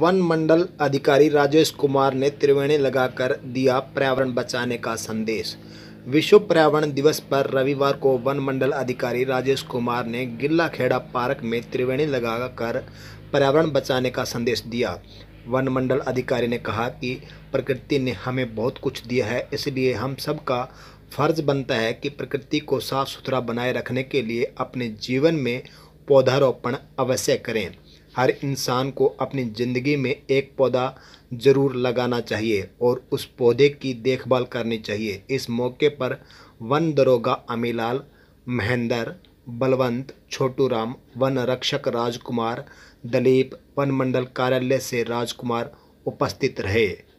one मंडल अधिकारी राजेश कुमार ने त्रिवेणी लगाकर दिया पर्यावरण बचाने का संदेश विश्व पर्यावरण दिवस पर रविवार को वन मंडल अधिकारी राजेश कुमार ने गिल्ला खेड़ा पार्क में त्रिवेणी लगाकर पर्यावरण बचाने का संदेश दिया वन मंडल अधिकारी ने कहा कि प्रकृति ने हमें बहुत कुछ दिया है इसलिए हम सबका फर्ज बनता है कि प्रकृति को साफ सुथरा बनाए रखने के लिए अपने जीवन में पौधारोपण अवश्य करें हर इंसान को अपनी ज़िंदगी में एक पौधा ज़रूर लगाना चाहिए और उस पौधे की देखभाल करनी चाहिए इस मौके पर वन दरोगा अमीलाल महेंद्र बलवंत छोटू राम वन रक्षक राजकुमार दलीप वन मंडल कार्यालय से राजकुमार उपस्थित रहे